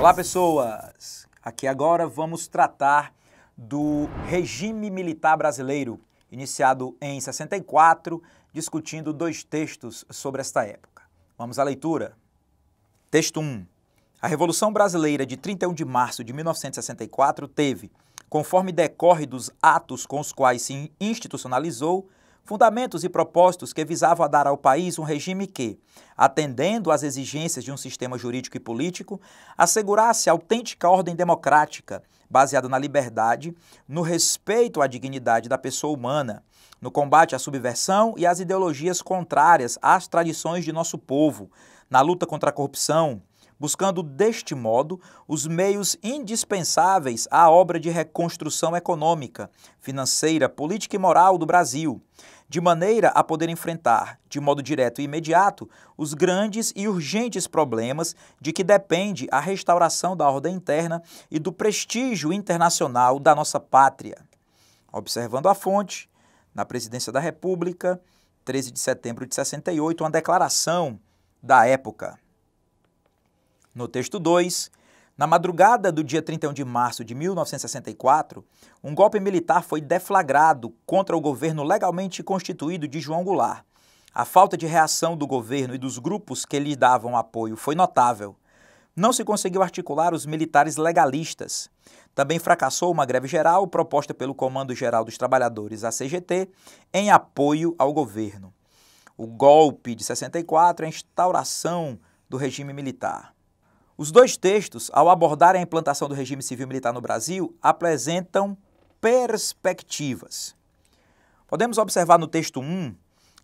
Olá, pessoas! Aqui agora vamos tratar do regime militar brasileiro, iniciado em 64, discutindo dois textos sobre esta época. Vamos à leitura. Texto 1. A Revolução Brasileira de 31 de março de 1964 teve, conforme decorre dos atos com os quais se institucionalizou, fundamentos e propósitos que visavam a dar ao país um regime que, atendendo às exigências de um sistema jurídico e político, assegurasse a autêntica ordem democrática, baseada na liberdade, no respeito à dignidade da pessoa humana, no combate à subversão e às ideologias contrárias às tradições de nosso povo, na luta contra a corrupção, buscando deste modo os meios indispensáveis à obra de reconstrução econômica, financeira, política e moral do Brasil de maneira a poder enfrentar, de modo direto e imediato, os grandes e urgentes problemas de que depende a restauração da ordem interna e do prestígio internacional da nossa pátria. Observando a fonte, na Presidência da República, 13 de setembro de 68, uma declaração da época. No texto 2, na madrugada do dia 31 de março de 1964, um golpe militar foi deflagrado contra o governo legalmente constituído de João Goulart. A falta de reação do governo e dos grupos que lhe davam apoio foi notável. Não se conseguiu articular os militares legalistas. Também fracassou uma greve geral proposta pelo Comando Geral dos Trabalhadores, a CGT, em apoio ao governo. O golpe de 64 é a instauração do regime militar. Os dois textos, ao abordarem a implantação do regime civil militar no Brasil, apresentam perspectivas. Podemos observar no texto 1,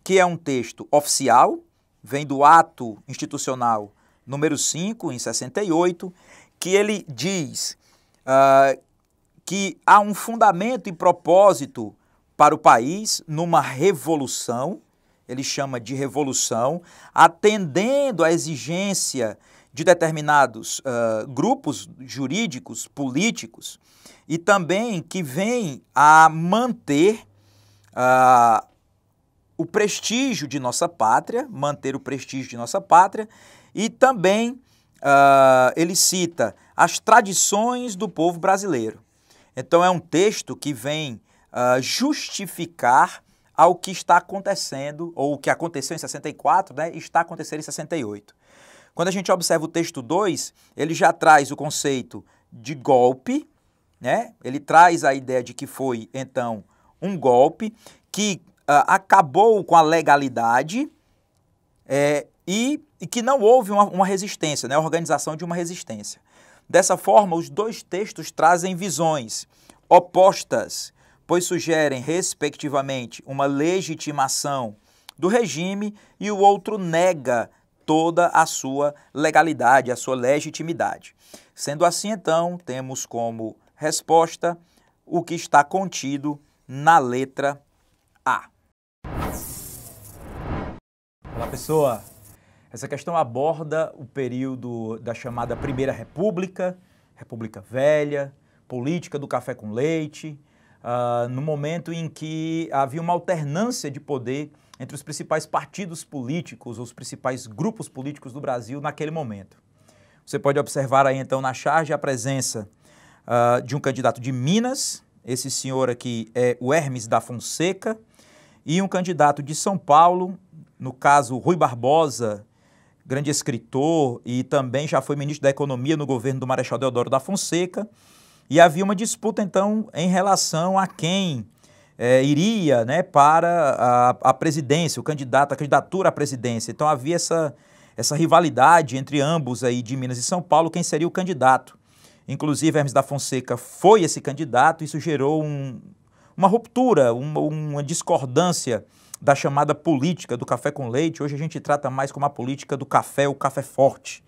que é um texto oficial, vem do ato institucional número 5, em 68, que ele diz uh, que há um fundamento e propósito para o país numa revolução, ele chama de revolução, atendendo à exigência de determinados uh, grupos jurídicos, políticos, e também que vem a manter uh, o prestígio de nossa pátria, manter o prestígio de nossa pátria, e também uh, ele cita as tradições do povo brasileiro. Então é um texto que vem justificar ao que está acontecendo, ou o que aconteceu em 64, né, está acontecendo em 68. Quando a gente observa o texto 2, ele já traz o conceito de golpe, né? ele traz a ideia de que foi, então, um golpe que uh, acabou com a legalidade é, e, e, que não houve uma, uma resistência, né? a organização de uma resistência. Dessa forma, os dois textos trazem visões opostas, pois sugerem, respectivamente, uma legitimação do regime e o outro nega toda a sua legalidade, a sua legitimidade. Sendo assim, então, temos como resposta o que está contido na letra A. Olá, pessoa. Essa questão aborda o período da chamada Primeira República, República Velha, política do café com leite, uh, no momento em que havia uma alternância de poder entre os principais partidos políticos, os principais grupos políticos do Brasil naquele momento. Você pode observar aí então na charge a presença uh, de um candidato de Minas, esse senhor aqui é o Hermes da Fonseca, e um candidato de São Paulo, no caso Rui Barbosa, grande escritor e também já foi ministro da Economia no governo do Marechal Deodoro da Fonseca. E havia uma disputa então em relação a quem é, iria né, para a, a presidência, o candidato, a candidatura à presidência. Então havia essa, essa rivalidade entre ambos aí de Minas e São Paulo, quem seria o candidato. Inclusive, Hermes da Fonseca foi esse candidato, isso gerou um, uma ruptura, uma, uma discordância da chamada política do café com leite. Hoje a gente trata mais como a política do café, o café forte,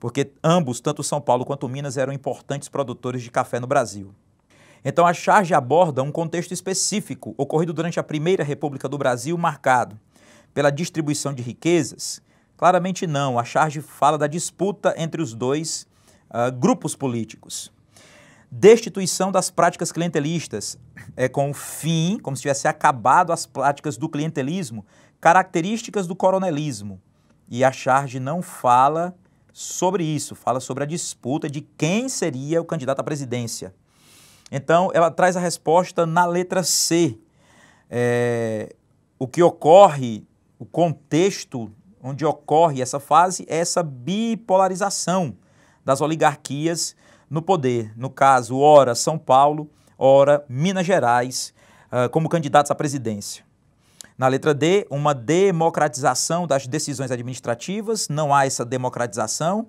porque ambos, tanto São Paulo quanto Minas, eram importantes produtores de café no Brasil. Então, a charge aborda um contexto específico ocorrido durante a Primeira República do Brasil, marcado pela distribuição de riquezas? Claramente não. A charge fala da disputa entre os dois uh, grupos políticos. Destituição das práticas clientelistas é com o fim, como se tivesse acabado as práticas do clientelismo, características do coronelismo. E a charge não fala sobre isso, fala sobre a disputa de quem seria o candidato à presidência. Então, ela traz a resposta na letra C. É, o que ocorre, o contexto onde ocorre essa fase é essa bipolarização das oligarquias no poder. No caso, ora São Paulo, ora Minas Gerais, ah, como candidatos à presidência. Na letra D, uma democratização das decisões administrativas, não há essa democratização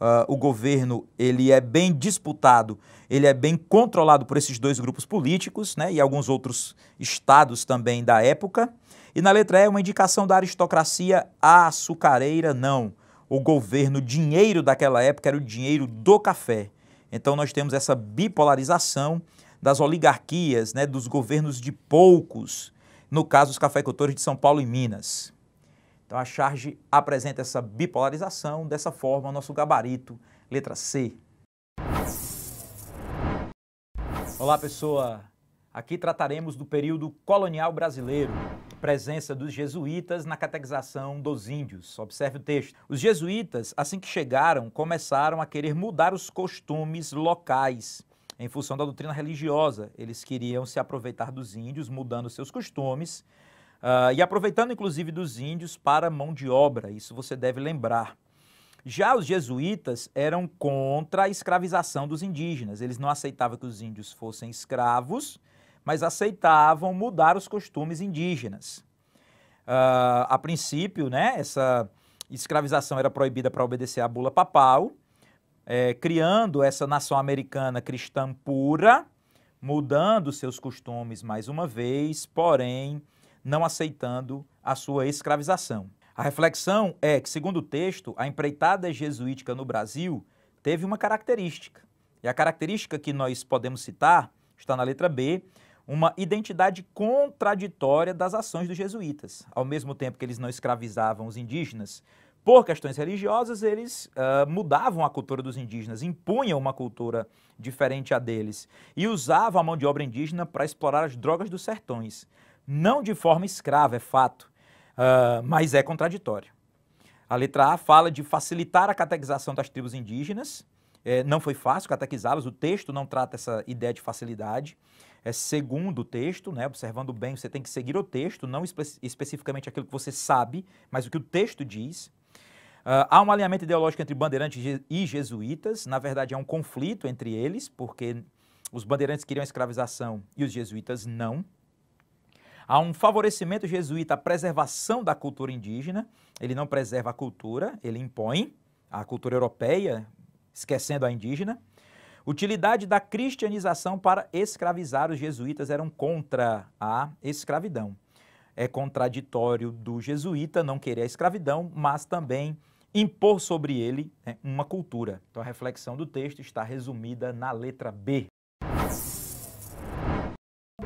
uh, o governo ele é bem disputado, ele é bem controlado por esses dois grupos políticos né, e alguns outros estados também da época. E na letra E, uma indicação da aristocracia açucareira, não. O governo, o dinheiro daquela época era o dinheiro do café. Então nós temos essa bipolarização das oligarquias, né, dos governos de poucos, no caso os cafeicultores de São Paulo e Minas. Então a charge apresenta essa bipolarização, dessa forma, nosso gabarito, letra C. Olá, pessoa! Aqui trataremos do período colonial brasileiro, presença dos jesuítas na catequização dos índios. Observe o texto. Os jesuítas, assim que chegaram, começaram a querer mudar os costumes locais em função da doutrina religiosa. Eles queriam se aproveitar dos índios, mudando seus costumes, Uh, e aproveitando inclusive dos índios para mão de obra, isso você deve lembrar. Já os jesuítas eram contra a escravização dos indígenas. Eles não aceitavam que os índios fossem escravos, mas aceitavam mudar os costumes indígenas. Uh, a princípio, né, essa escravização era proibida para obedecer à bula papal, é, criando essa nação americana cristã pura, mudando seus costumes mais uma vez, porém não aceitando a sua escravização. A reflexão é que, segundo o texto, a empreitada jesuítica no Brasil teve uma característica. E a característica que nós podemos citar está na letra B, uma identidade contraditória das ações dos jesuítas. Ao mesmo tempo que eles não escravizavam os indígenas por questões religiosas, eles uh, mudavam a cultura dos indígenas, impunham uma cultura diferente à deles e usavam a mão de obra indígena para explorar as drogas dos sertões não de forma escrava, é fato, uh, mas é contraditório. A letra A fala de facilitar a catequização das tribos indígenas. É, não foi fácil catequizá-las, o texto não trata essa ideia de facilidade. É, segundo o texto, né, observando bem, você tem que seguir o texto, não espe especificamente aquilo que você sabe, mas o que o texto diz. Uh, há um alinhamento ideológico entre bandeirantes e jesuítas. Na verdade, há um conflito entre eles, porque os bandeirantes queriam a escravização e os jesuítas não. Há um favorecimento jesuíta à preservação da cultura indígena. Ele não preserva a cultura, ele impõe a cultura europeia, esquecendo a indígena. Utilidade da cristianização para escravizar os jesuítas eram contra a escravidão. É contraditório do jesuíta não querer a escravidão, mas também impor sobre ele né, uma cultura. Então a reflexão do texto está resumida na letra B.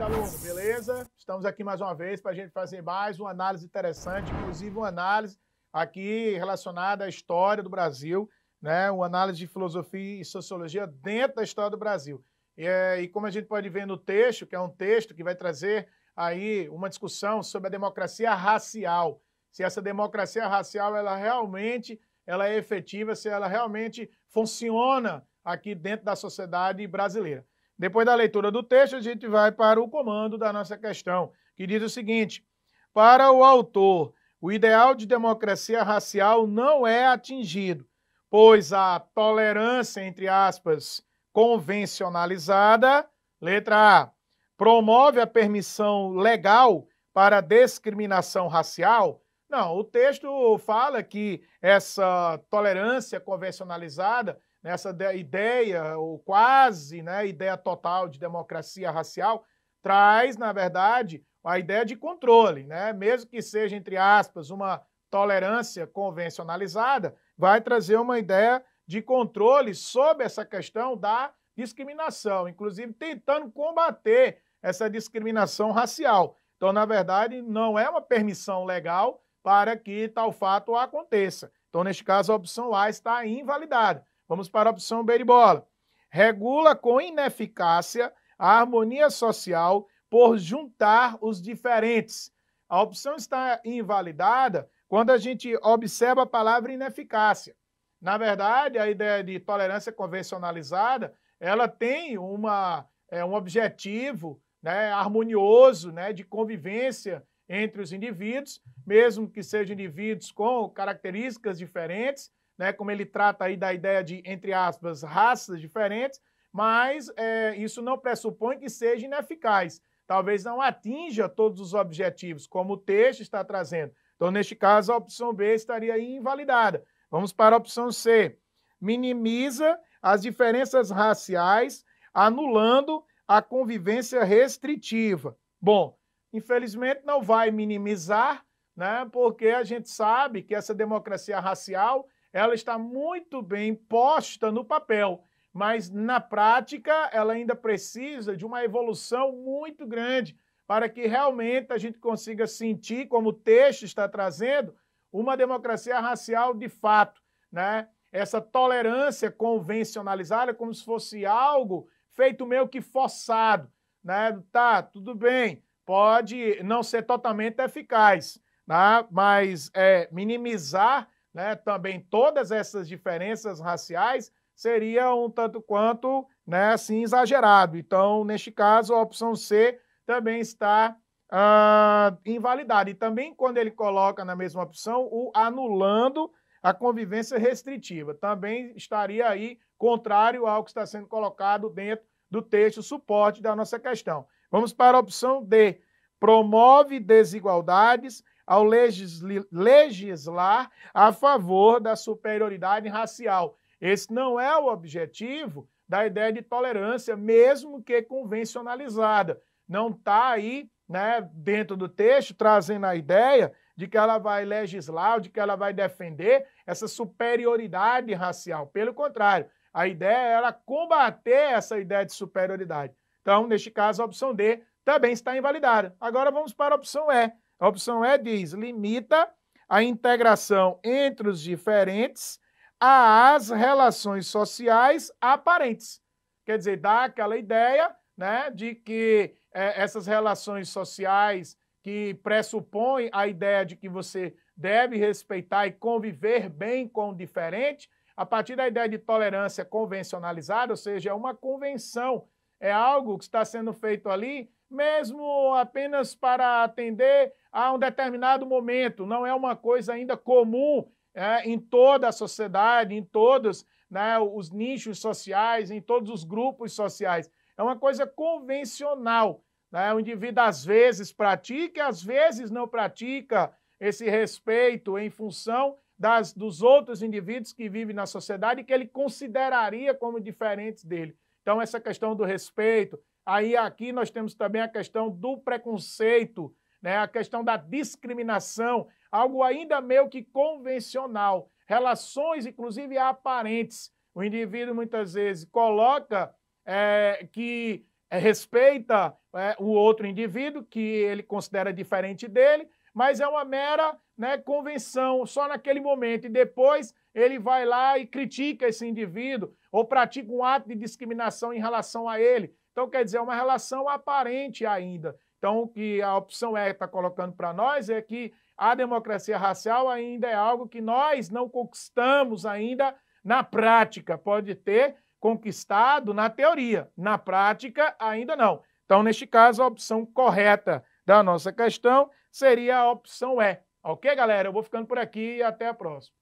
Tá beleza? Estamos aqui mais uma vez para a gente fazer mais uma análise interessante, inclusive uma análise aqui relacionada à história do Brasil, né? uma análise de filosofia e sociologia dentro da história do Brasil. E, é, e como a gente pode ver no texto, que é um texto que vai trazer aí uma discussão sobre a democracia racial, se essa democracia racial ela realmente ela é efetiva, se ela realmente funciona aqui dentro da sociedade brasileira. Depois da leitura do texto, a gente vai para o comando da nossa questão, que diz o seguinte: para o autor, o ideal de democracia racial não é atingido, pois a tolerância, entre aspas, convencionalizada, letra A, promove a permissão legal para discriminação racial? Não, o texto fala que essa tolerância convencionalizada nessa ideia, ou quase né, ideia total de democracia racial, traz, na verdade, a ideia de controle, né? mesmo que seja, entre aspas, uma tolerância convencionalizada, vai trazer uma ideia de controle sobre essa questão da discriminação, inclusive tentando combater essa discriminação racial. Então, na verdade, não é uma permissão legal para que tal fato aconteça. Então, neste caso, a opção A está invalidada. Vamos para a opção B de bola. Regula com ineficácia a harmonia social por juntar os diferentes. A opção está invalidada quando a gente observa a palavra ineficácia. Na verdade, a ideia de tolerância convencionalizada, ela tem uma, é, um objetivo né, harmonioso né, de convivência entre os indivíduos, mesmo que sejam indivíduos com características diferentes, né, como ele trata aí da ideia de, entre aspas, raças diferentes, mas é, isso não pressupõe que seja ineficaz. Talvez não atinja todos os objetivos, como o texto está trazendo. Então, neste caso, a opção B estaria invalidada. Vamos para a opção C. Minimiza as diferenças raciais, anulando a convivência restritiva. Bom, infelizmente não vai minimizar, né? Porque a gente sabe que essa democracia racial ela está muito bem posta no papel, mas na prática ela ainda precisa de uma evolução muito grande para que realmente a gente consiga sentir, como o texto está trazendo, uma democracia racial de fato, né? Essa tolerância convencionalizada como se fosse algo feito meio que forçado, né? Tá, tudo bem, pode não ser totalmente eficaz, né? mas é, minimizar né, também todas essas diferenças raciais seria um tanto quanto né, assim, exagerado. Então, neste caso, a opção C também está ah, invalidada. E também quando ele coloca na mesma opção o anulando a convivência restritiva, também estaria aí contrário ao que está sendo colocado dentro do texto suporte da nossa questão. Vamos para a opção D. Promove desigualdades ao legislar a favor da superioridade racial. Esse não é o objetivo da ideia de tolerância, mesmo que convencionalizada. Não está aí, né, dentro do texto, trazendo a ideia de que ela vai legislar, de que ela vai defender essa superioridade racial. Pelo contrário, a ideia é era combater essa ideia de superioridade. Então, neste caso, a opção D também está invalidada. Agora vamos para a opção E. A opção E diz: limita a integração entre os diferentes às relações sociais aparentes. Quer dizer, dá aquela ideia né, de que é, essas relações sociais que pressupõem a ideia de que você deve respeitar e conviver bem com o diferente, a partir da ideia de tolerância convencionalizada, ou seja, é uma convenção, é algo que está sendo feito ali mesmo apenas para atender a um determinado momento. Não é uma coisa ainda comum é, em toda a sociedade, em todos né, os nichos sociais, em todos os grupos sociais. É uma coisa convencional. Né? O indivíduo às vezes pratica, às vezes não pratica esse respeito em função das, dos outros indivíduos que vivem na sociedade que ele consideraria como diferentes dele. Então, essa questão do respeito, Aí aqui nós temos também a questão do preconceito, né? a questão da discriminação, algo ainda meio que convencional. Relações, inclusive, aparentes. O indivíduo muitas vezes coloca é, que é, respeita é, o outro indivíduo, que ele considera diferente dele, mas é uma mera né, convenção, só naquele momento. E depois ele vai lá e critica esse indivíduo ou pratica um ato de discriminação em relação a ele. Então, quer dizer, é uma relação aparente ainda. Então, o que a opção E está colocando para nós é que a democracia racial ainda é algo que nós não conquistamos ainda na prática. Pode ter conquistado na teoria, na prática ainda não. Então, neste caso, a opção correta da nossa questão seria a opção E. Ok, galera? Eu vou ficando por aqui e até a próxima.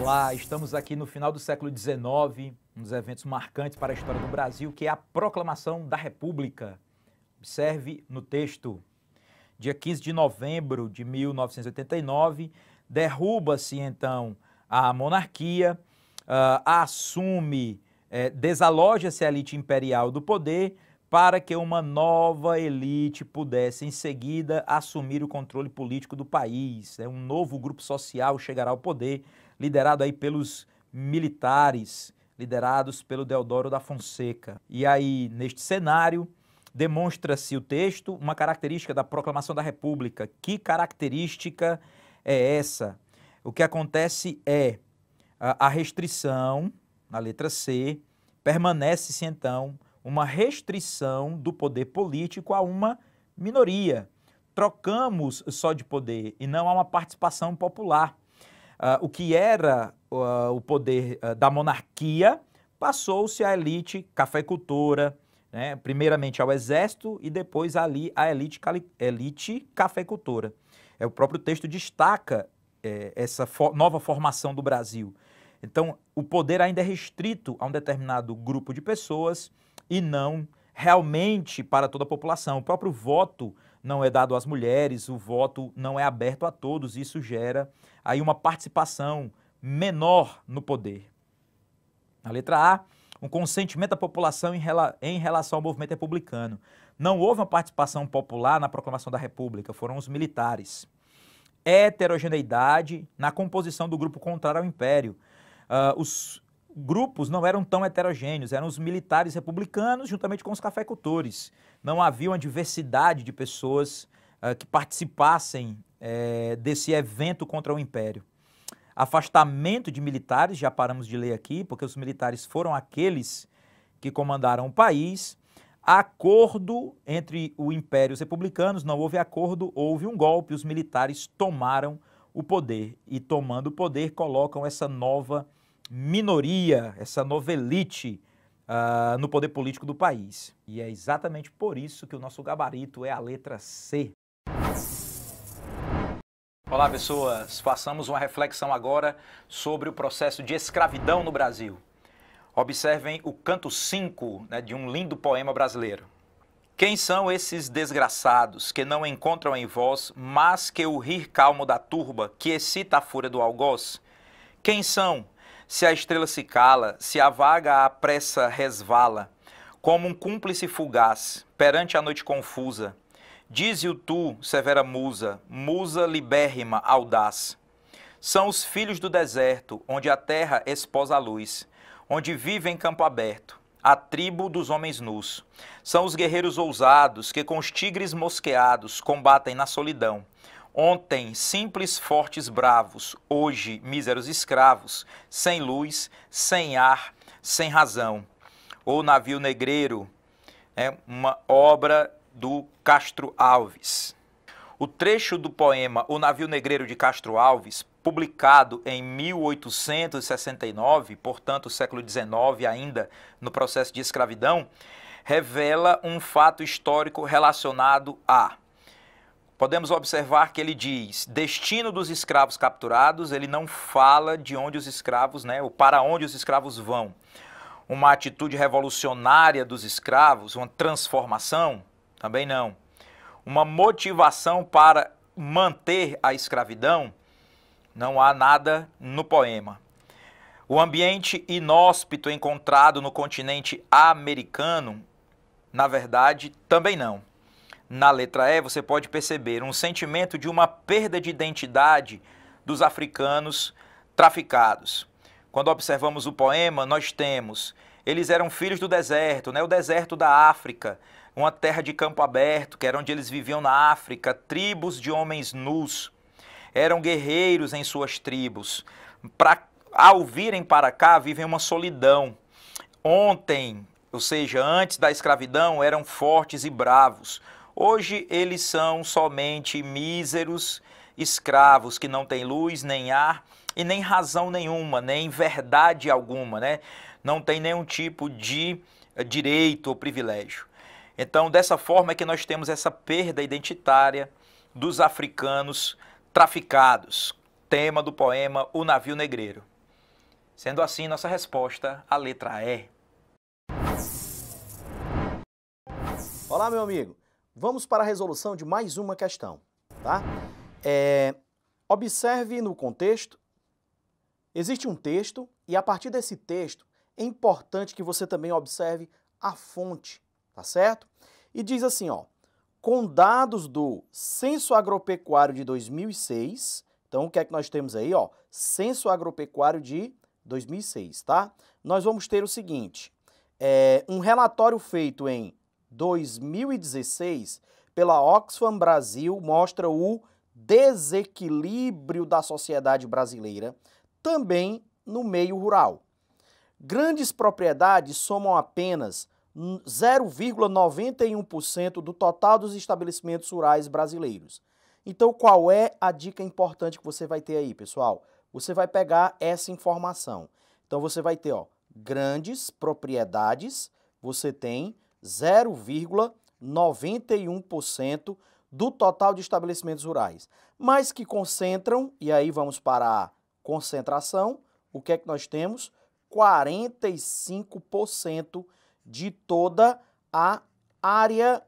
Olá, estamos aqui no final do século XIX, um dos eventos marcantes para a história do Brasil, que é a proclamação da República. Observe no texto. Dia 15 de novembro de 1989, derruba-se então a monarquia, uh, assume, eh, desaloja-se a elite imperial do poder para que uma nova elite pudesse em seguida assumir o controle político do país. É um novo grupo social chegará ao poder, liderado aí pelos militares liderados pelo Deodoro da Fonseca. E aí, neste cenário, demonstra-se o texto uma característica da proclamação da República. Que característica é essa? O que acontece é a restrição, na letra C, permanece-se então uma restrição do poder político a uma minoria. Trocamos só de poder e não há uma participação popular. Uh, o que era uh, o poder uh, da monarquia passou-se à elite cafeicultora, né? primeiramente ao exército e depois ali à elite, elite cafeicultora. É, o próprio texto destaca é, essa fo nova formação do Brasil. Então, o poder ainda é restrito a um determinado grupo de pessoas e não realmente para toda a população. O próprio voto não é dado às mulheres, o voto não é aberto a todos, isso gera aí uma participação menor no poder. Na letra A, um consentimento da população em, rela em relação ao movimento republicano. Não houve uma participação popular na proclamação da República, foram os militares. Heterogeneidade na composição do grupo contrário ao Império. Uh, os grupos não eram tão heterogêneos, eram os militares republicanos juntamente com os cafeicultores. Não havia uma diversidade de pessoas uh, que participassem uh, desse evento contra o Império afastamento de militares, já paramos de ler aqui, porque os militares foram aqueles que comandaram o país. Acordo entre o Império e os republicanos, não houve acordo, houve um golpe, os militares tomaram o poder e, tomando o poder, colocam essa nova minoria, essa nova uh, no poder político do país. E é exatamente por isso que o nosso gabarito é a letra C. Olá, pessoas. Façamos uma reflexão agora sobre o processo de escravidão no Brasil. Observem o canto 5 né, de um lindo poema brasileiro. Quem são esses desgraçados que não encontram em vós mais que o rir calmo da turba que excita a fúria do algoz? Quem são, se a estrela se cala, se a vaga à pressa resvala, como um cúmplice fugaz perante a noite confusa, Dize-o tu, severa musa, musa libérrima, audaz. São os filhos do deserto, onde a terra esposa a luz, onde vive em campo aberto, a tribo dos homens nus. São os guerreiros ousados, que com os tigres mosqueados combatem na solidão. Ontem, simples, fortes, bravos, hoje, míseros escravos, sem luz, sem ar, sem razão. Ou navio negreiro, é uma obra do Castro Alves. O trecho do poema O Navio Negreiro de Castro Alves, publicado em 1869, portanto, século XIX ainda, no processo de escravidão, revela um fato histórico relacionado a. Podemos observar que ele diz destino dos escravos capturados, ele não fala de onde os escravos, né, ou para onde os escravos vão. Uma atitude revolucionária dos escravos, uma transformação, também não. Uma motivação para manter a escravidão? Não há nada no poema. O ambiente inóspito encontrado no continente americano, na verdade, também não. Na letra E, você pode perceber um sentimento de uma perda de identidade dos africanos traficados. Quando observamos o poema, nós temos: eles eram filhos do deserto, né? o deserto da África uma terra de campo aberto, que era onde eles viviam na África, tribos de homens nus. Eram guerreiros em suas tribos. Pra, ao virem para cá, vivem uma solidão. Ontem, ou seja, antes da escravidão, eram fortes e bravos. Hoje eles são somente míseros escravos que não têm luz, nem ar e nem razão nenhuma, nem verdade alguma, né? Não tem nenhum tipo de eh, direito ou privilégio. Então, dessa forma é que nós temos essa perda identitária dos africanos traficados, tema do poema O Navio Negreiro. Sendo assim, nossa resposta, a letra E. Olá, meu amigo. Vamos para a resolução de mais uma questão, tá? É, observe no contexto. Existe um texto e a partir desse texto é importante que você também observe a fonte tá certo? E diz assim, ó, com dados do Censo Agropecuário de 2006, então o que é que nós temos aí, ó? Censo Agropecuário de 2006, tá? Nós vamos ter o seguinte, é, um relatório feito em 2016 pela Oxfam Brasil mostra o desequilíbrio da sociedade brasileira, também no meio rural. Grandes propriedades somam apenas 0,91% do total dos estabelecimentos rurais brasileiros. Então, qual é a dica importante que você vai ter aí, pessoal? Você vai pegar essa informação. Então, você vai ter ó, grandes propriedades, você tem 0,91% do total de estabelecimentos rurais, mas que concentram, e aí vamos para a concentração, o que é que nós temos? 45% de toda a área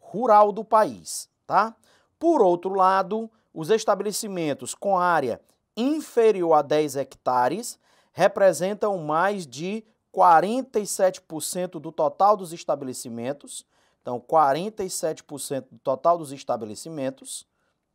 rural do país, tá? Por outro lado, os estabelecimentos com área inferior a 10 hectares representam mais de 47% do total dos estabelecimentos. Então, 47% do total dos estabelecimentos,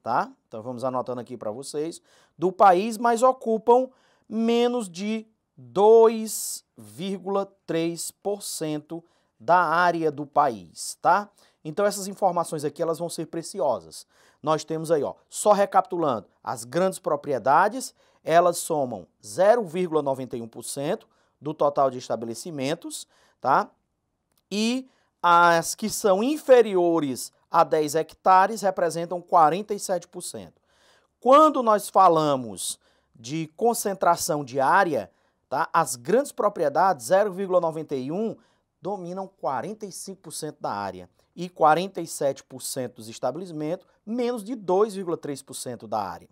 tá? Então, vamos anotando aqui para vocês, do país, mas ocupam menos de 2,3% da área do país, tá? Então essas informações aqui elas vão ser preciosas. Nós temos aí, ó, só recapitulando, as grandes propriedades, elas somam 0,91% do total de estabelecimentos, tá? E as que são inferiores a 10 hectares representam 47%. Quando nós falamos de concentração de área, Tá? As grandes propriedades, 0,91, dominam 45% da área e 47% dos estabelecimentos, menos de 2,3% da área.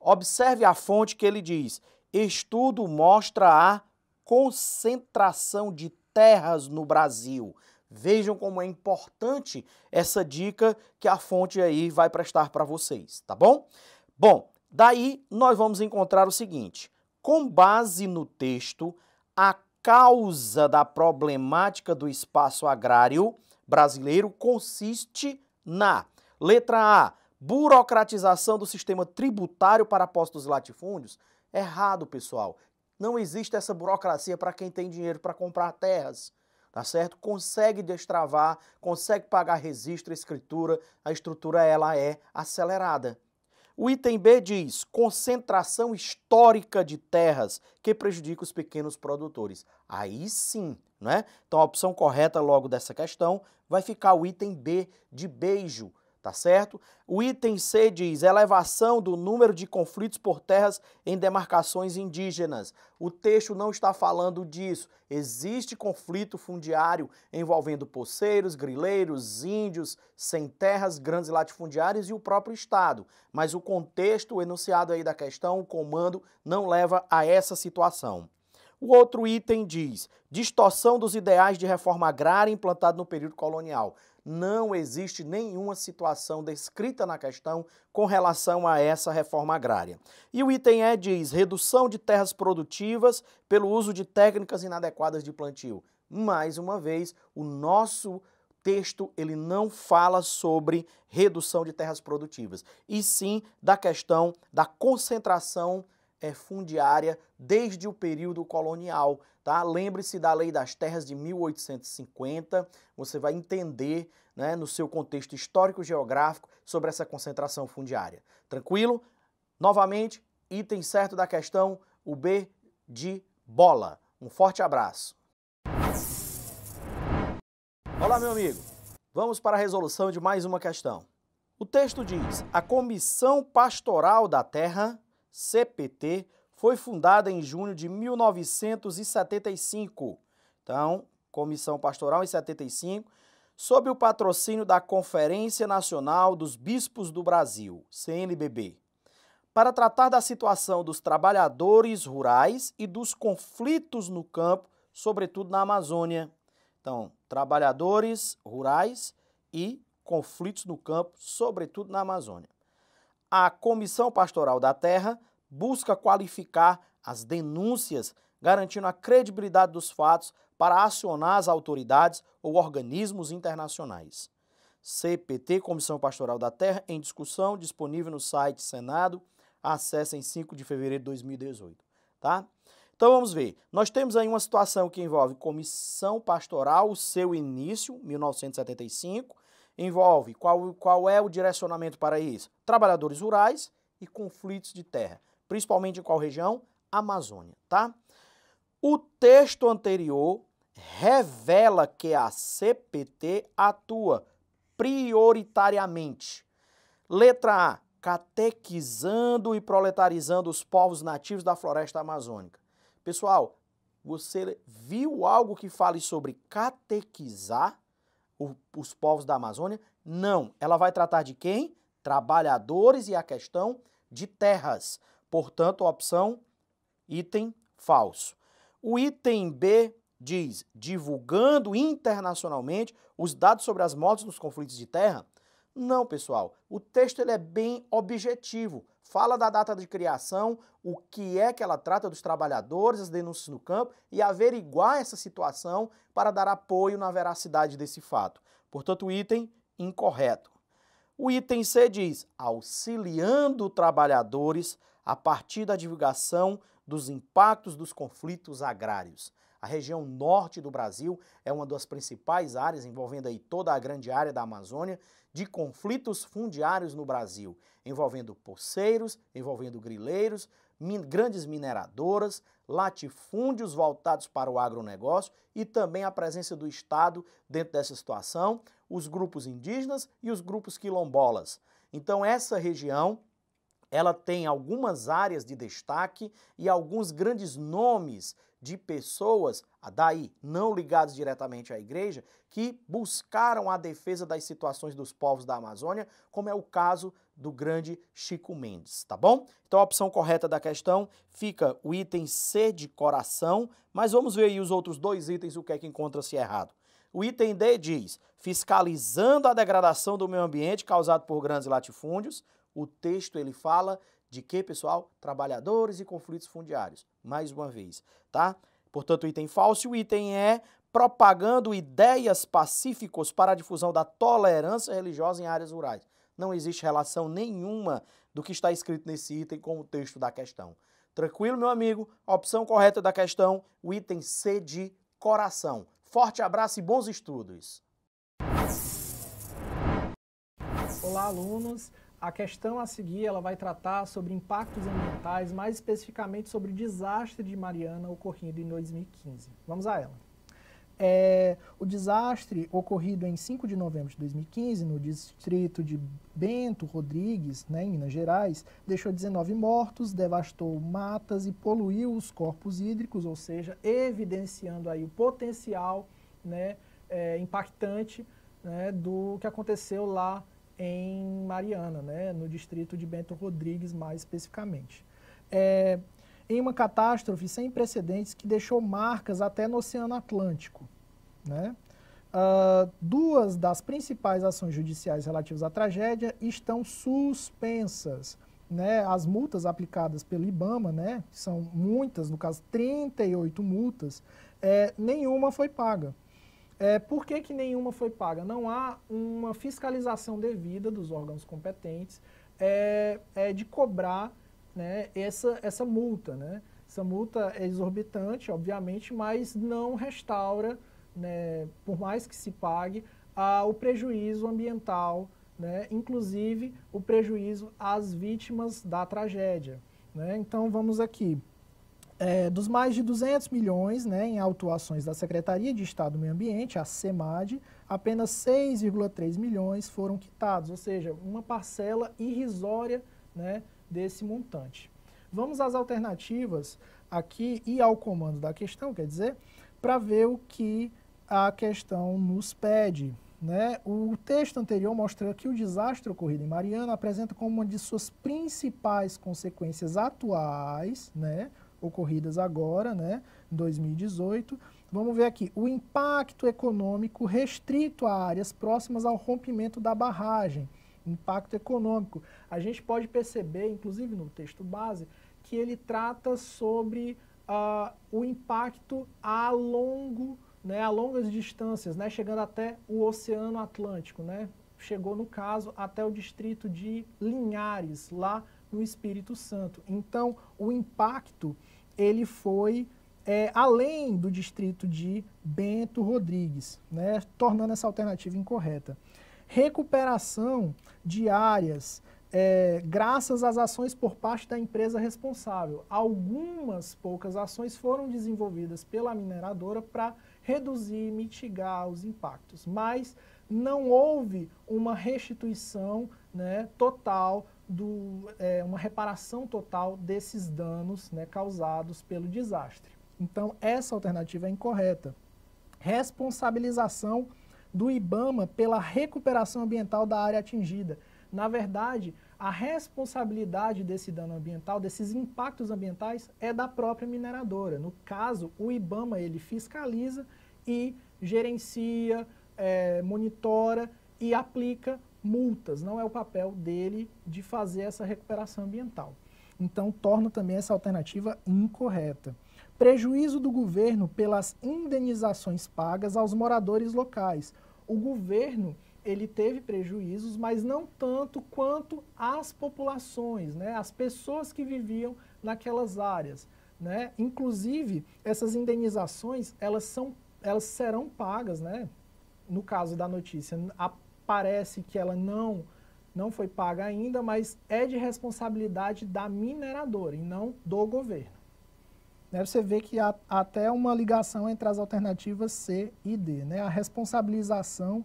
Observe a fonte que ele diz: estudo mostra a concentração de terras no Brasil. Vejam como é importante essa dica que a fonte aí vai prestar para vocês, tá bom? Bom, daí nós vamos encontrar o seguinte: com base no texto, a causa da problemática do espaço agrário brasileiro consiste na letra A, burocratização do sistema tributário para a posse dos latifúndios. Errado, pessoal. Não existe essa burocracia para quem tem dinheiro para comprar terras tá certo? Consegue destravar, consegue pagar registro, escritura, a estrutura ela é acelerada. O item B diz concentração histórica de terras que prejudica os pequenos produtores. Aí sim, né? Então a opção correta logo dessa questão vai ficar o item B de beijo, tá certo? O item C diz elevação do número de conflitos por terras em demarcações indígenas. O texto não está falando disso. Existe conflito fundiário envolvendo poceiros, grileiros, índios, sem terras, grandes latifundiários e o próprio Estado. Mas o contexto enunciado aí da questão, o comando, não leva a essa situação. O outro item diz distorção dos ideais de reforma agrária implantado no período colonial não existe nenhuma situação descrita na questão com relação a essa reforma agrária. E o item E diz: redução de terras produtivas pelo uso de técnicas inadequadas de plantio. Mais uma vez, o nosso texto ele não fala sobre redução de terras produtivas, e sim da questão da concentração é, fundiária desde o período colonial, tá? Lembre-se da Lei das Terras de 1850, você vai entender, né, no seu contexto histórico-geográfico sobre essa concentração fundiária. Tranquilo? Novamente, item certo da questão, o B de bola. Um forte abraço. Olá, meu amigo. Vamos para a resolução de mais uma questão. O texto diz: a Comissão Pastoral da Terra, CPT, foi fundada em junho de 1975. Então, Comissão Pastoral em 75, sob o patrocínio da Conferência Nacional dos Bispos do Brasil, CNBB, para tratar da situação dos trabalhadores rurais e dos conflitos no campo, sobretudo na Amazônia. Então, trabalhadores rurais e conflitos no campo, sobretudo na Amazônia. A Comissão Pastoral da Terra busca qualificar as denúncias, garantindo a credibilidade dos fatos para acionar as autoridades ou organismos internacionais. CPT, Comissão Pastoral da Terra, em discussão, disponível no site Senado, acessa em 5 de fevereiro de 2018, tá? Então vamos ver. Nós temos aí uma situação que envolve Comissão Pastoral, seu início, 1975, envolve qual, qual é o direcionamento para isso? Trabalhadores rurais e conflitos de terra principalmente em qual região? Amazônia, tá? O texto anterior revela que a CPT atua prioritariamente. Letra A, catequizando e proletarizando os povos nativos da floresta amazônica. Pessoal, você viu algo que fale sobre catequizar os povos da Amazônia? Não, ela vai tratar de quem? Trabalhadores e a questão de terras. Portanto, opção item falso. O item B diz: divulgando internacionalmente os dados sobre as mortes nos conflitos de terra? Não, pessoal. O texto ele é bem objetivo. Fala da data de criação, o que é que ela trata dos trabalhadores, as denúncias no campo e averiguar essa situação para dar apoio na veracidade desse fato. Portanto, item incorreto. O item C diz: auxiliando trabalhadores a partir da divulgação dos impactos dos conflitos agrários. A região norte do Brasil é uma das principais áreas, envolvendo aí toda a grande área da Amazônia, de conflitos fundiários no Brasil, envolvendo poceiros, envolvendo grileiros, min grandes mineradoras, latifúndios voltados para o agronegócio e também a presença do Estado dentro dessa situação, os grupos indígenas e os grupos quilombolas. Então, essa região ela tem algumas áreas de destaque e alguns grandes nomes de pessoas, daí não ligados diretamente à igreja, que buscaram a defesa das situações dos povos da Amazônia, como é o caso do grande Chico Mendes, tá bom? Então a opção correta da questão fica o item C de coração, mas vamos ver aí os outros dois itens, o que é que encontra-se errado. O item D diz: fiscalizando a degradação do meio ambiente causado por grandes latifúndios. O texto ele fala de que, pessoal? Trabalhadores e conflitos fundiários. Mais uma vez, tá? Portanto, o item falso, o item é propagando ideias pacíficos para a difusão da tolerância religiosa em áreas rurais. Não existe relação nenhuma do que está escrito nesse item com o texto da questão. Tranquilo, meu amigo? A opção correta da questão, o item C de coração. Forte abraço e bons estudos! Olá, alunos! A questão a seguir ela vai tratar sobre impactos ambientais, mais especificamente sobre o desastre de Mariana ocorrido em 2015. Vamos a ela. É, o desastre ocorrido em 5 de novembro de 2015, no distrito de Bento Rodrigues, né, em Minas Gerais, deixou 19 mortos, devastou matas e poluiu os corpos hídricos, ou seja, evidenciando aí o potencial né, é, impactante né, do que aconteceu lá em Mariana, né, no distrito de Bento Rodrigues, mais especificamente. É, em uma catástrofe sem precedentes que deixou marcas até no Oceano Atlântico. Né? Uh, duas das principais ações judiciais relativas à tragédia estão suspensas. Né? As multas aplicadas pelo IBAMA, né? são muitas, no caso 38 multas, é, nenhuma foi paga. É, por que, que nenhuma foi paga? Não há uma fiscalização devida dos órgãos competentes é, é de cobrar né, essa, essa multa. Né? Essa multa é exorbitante, obviamente, mas não restaura, né, por mais que se pague, a, o prejuízo ambiental, né, inclusive o prejuízo às vítimas da tragédia. Né? Então vamos aqui. É, dos mais de 200 milhões né, em autuações da Secretaria de Estado do Meio Ambiente, a SEMAD, apenas 6,3 milhões foram quitados, ou seja, uma parcela irrisória né, desse montante. Vamos às alternativas aqui e ao comando da questão, quer dizer, para ver o que a questão nos pede. Né? O texto anterior mostra que o desastre ocorrido em Mariana apresenta como uma de suas principais consequências atuais, né, ocorridas agora, né, em 2018. Vamos ver aqui, o impacto econômico restrito a áreas próximas ao rompimento da barragem, impacto econômico. A gente pode perceber, inclusive no texto base, que ele trata sobre uh, o impacto a longo, né, a longas distâncias, né, chegando até o Oceano Atlântico, né, chegou, no caso, até o distrito de Linhares, lá no Espírito Santo. Então, o impacto ele foi é, além do distrito de Bento Rodrigues, né, tornando essa alternativa incorreta. Recuperação de áreas é, graças às ações por parte da empresa responsável. Algumas poucas ações foram desenvolvidas pela mineradora para reduzir e mitigar os impactos, mas não houve uma restituição né, total do, é, uma reparação total desses danos né, causados pelo desastre. Então, essa alternativa é incorreta. Responsabilização do IBAMA pela recuperação ambiental da área atingida. Na verdade, a responsabilidade desse dano ambiental, desses impactos ambientais, é da própria mineradora. No caso, o IBAMA ele fiscaliza e gerencia, é, monitora e aplica multas, não é o papel dele de fazer essa recuperação ambiental. Então, torna também essa alternativa incorreta. Prejuízo do governo pelas indenizações pagas aos moradores locais. O governo ele teve prejuízos, mas não tanto quanto as populações, né? as pessoas que viviam naquelas áreas. Né? Inclusive, essas indenizações elas, são, elas serão pagas, né? no caso da notícia, a parece que ela não não foi paga ainda, mas é de responsabilidade da mineradora e não do governo. Né? Você vê que há até uma ligação entre as alternativas C e D, né? a responsabilização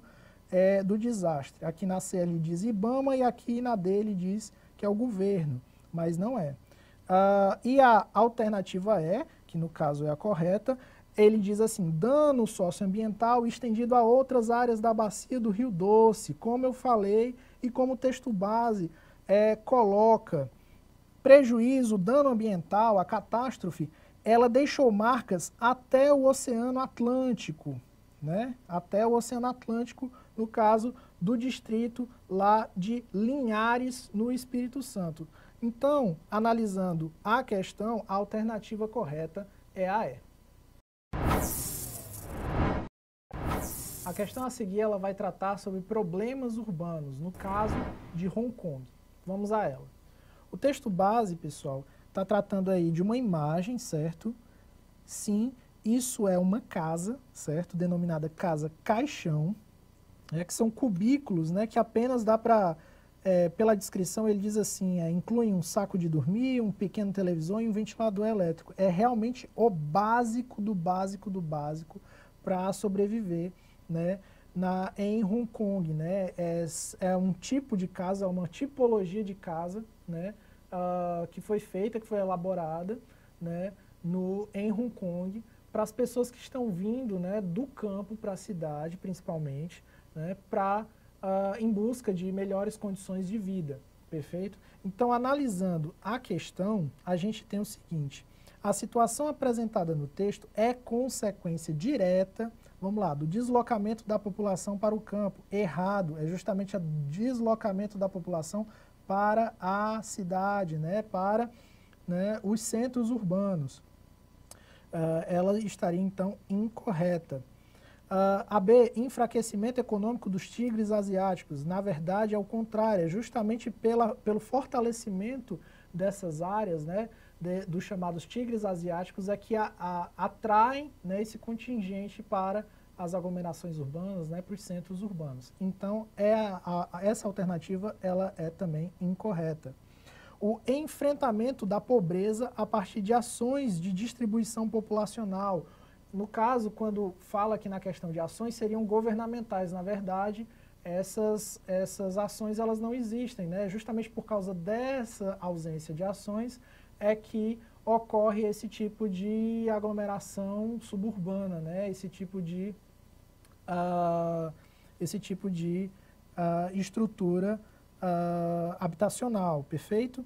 é, do desastre. Aqui na C ele diz IBAMA e aqui na D ele diz que é o governo, mas não é. Uh, e a alternativa E, que no caso é a correta, ele diz assim: dano socioambiental estendido a outras áreas da bacia do Rio Doce, como eu falei e como o texto base é, coloca. Prejuízo, dano ambiental, a catástrofe, ela deixou marcas até o Oceano Atlântico, né? Até o Oceano Atlântico, no caso do distrito lá de Linhares, no Espírito Santo. Então, analisando a questão, a alternativa correta é a E. A questão a seguir ela vai tratar sobre problemas urbanos, no caso de Hong Kong. Vamos a ela. O texto base, pessoal, está tratando aí de uma imagem, certo? Sim, isso é uma casa, certo? Denominada casa caixão, né? que são cubículos, né? Que apenas dá para, é, pela descrição ele diz assim, é, incluem um saco de dormir, um pequeno televisor e um ventilador elétrico. É realmente o básico do básico do básico para sobreviver né, na, em Hong Kong. Né, é, é um tipo de casa, é uma tipologia de casa né, uh, que foi feita, que foi elaborada né, no, em Hong Kong para as pessoas que estão vindo né, do campo para a cidade, principalmente, né, pra, uh, em busca de melhores condições de vida. Perfeito? Então, analisando a questão, a gente tem o seguinte: a situação apresentada no texto é consequência direta Vamos lá, do deslocamento da população para o campo. Errado, é justamente o deslocamento da população para a cidade, né, para né, os centros urbanos. Uh, ela estaria então incorreta. Uh, a B, enfraquecimento econômico dos tigres asiáticos. Na verdade, é o contrário, é justamente pela, pelo fortalecimento dessas áreas, né, de, dos chamados tigres asiáticos é que a, a, atraem né, esse contingente para as aglomerações urbanas, né, para os centros urbanos. Então, é a, essa alternativa ela é também incorreta. O enfrentamento da pobreza a partir de ações de distribuição populacional. No caso, quando fala aqui na questão de ações, seriam governamentais. Na verdade, essas, essas ações elas não existem, né? justamente por causa dessa ausência de ações é que ocorre esse tipo de aglomeração suburbana, né? esse tipo de, uh, esse tipo de uh, estrutura uh, habitacional, perfeito?